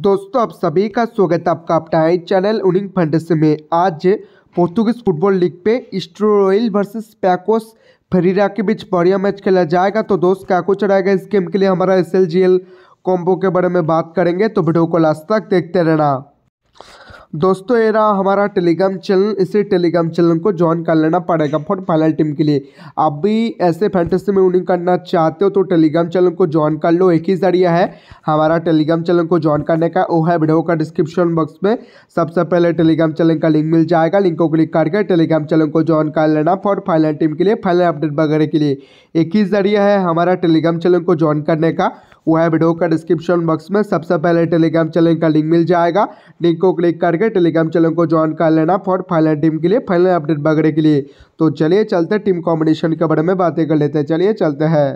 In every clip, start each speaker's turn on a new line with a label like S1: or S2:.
S1: दोस्तों आप सभी का स्वागत है आपका अपना चैनल उनिंग फंडस में आज पोर्तुगीज फुटबॉल लीग पे इस्ट्रोइल वर्सेस पैकोस फरीरा के बीच बढ़िया मैच खेला जाएगा तो दोस्त क्या कुछ रहेगा इस गेम के लिए हमारा एस एल कॉम्बो के बारे में बात करेंगे तो वीडियो को लास्ट तक देखते रहना दोस्तों ये रहा हमारा टेलीग्राम चैनल इसी टेलीग्राम चैनल को ज्वाइन कर लेना पड़ेगा फॉर फाइनल टीम के लिए आप भी ऐसे फैंटेसी में विनिंग करना चाहते हो तो टेलीग्राम चैनल को ज्वाइन कर लो एक ही जरिया है हमारा टेलीग्राम चैनल को ज्वाइन करने का वो है वीडियो का डिस्क्रिप्शन बॉक्स में सबसे पहले टेलीग्राम चैनल का लिंक मिल जाएगा लिंक को क्लिक करके टेलीग्राम चैनल को ज्वाइन कर लेना फॉर फाइनल टीम के लिए फाइनल अपडेट वगैरह के लिए एक ही जरिया है हमारा टेलीग्राम चैनल को ज्वाइन करने का है वीडियो का डिस्क्रिप्शन बॉक्स में सबसे पहले टेलीग्राम चैनल का लिंक मिल जाएगा लिंक को क्लिक करके टेलीग्राम चैनल को ज्वाइन कर लेना फॉर फाइनल टीम के लिए फाइनल अपडेट बगड़े के लिए तो चलिए चलते टीम कॉम्बिनेशन के बारे में बातें कर लेते हैं चलिए चलते हैं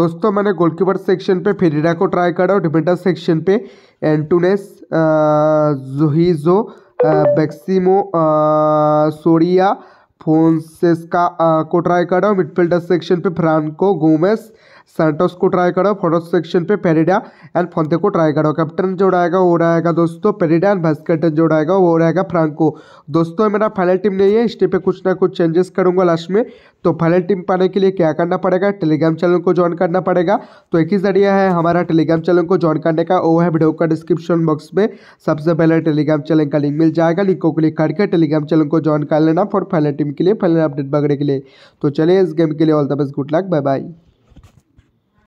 S1: दोस्तों मैंने गोलकीपर सेक्शन पे फेरिरा को ट्राई करा और डिफेंडर सेक्शन पे एंटूनेस जोहीजो बैक्सीमो सोरिया फोन्सेस्का को ट्राई कर रहा हूँ मिडफील्डर सेक्शन पे फ्रांको गोमेस सर्टोस को ट्राई करो फोटो सेक्शन पे पेरिडा एंड फोनते को ट्राई करो कैप्टन जो रहेगा वो रहेगा दोस्तों पेरिडा एंड वाइस जो रहेगा वो रहेगा फ्रांको दोस्तों मेरा फाइनल टीम नहीं है इसटे पे कुछ ना कुछ चेंजेस करूँगा लास्ट में तो फाइनल टीम पाने के लिए क्या करना पड़ेगा टेलीग्राम चैनल को ज्वाइन करना पड़ेगा तो एक ही जरिया है हमारा टेलीग्राम चैनल को ज्वाइन करने का वो है वीडियो का डिस्क्रिप्शन बॉक्स में सबसे पहले टेलीग्राम चैनल का लिंक मिल जाएगा लिंक को क्लिक करके टेलीग्राम चैनल को ज्वाइन कर लेना फॉर फाइनल टीम के लिए फाइनल अपडेट बगड़े के लिए तो चलिए इस गेम के लिए all the best good luck bye bye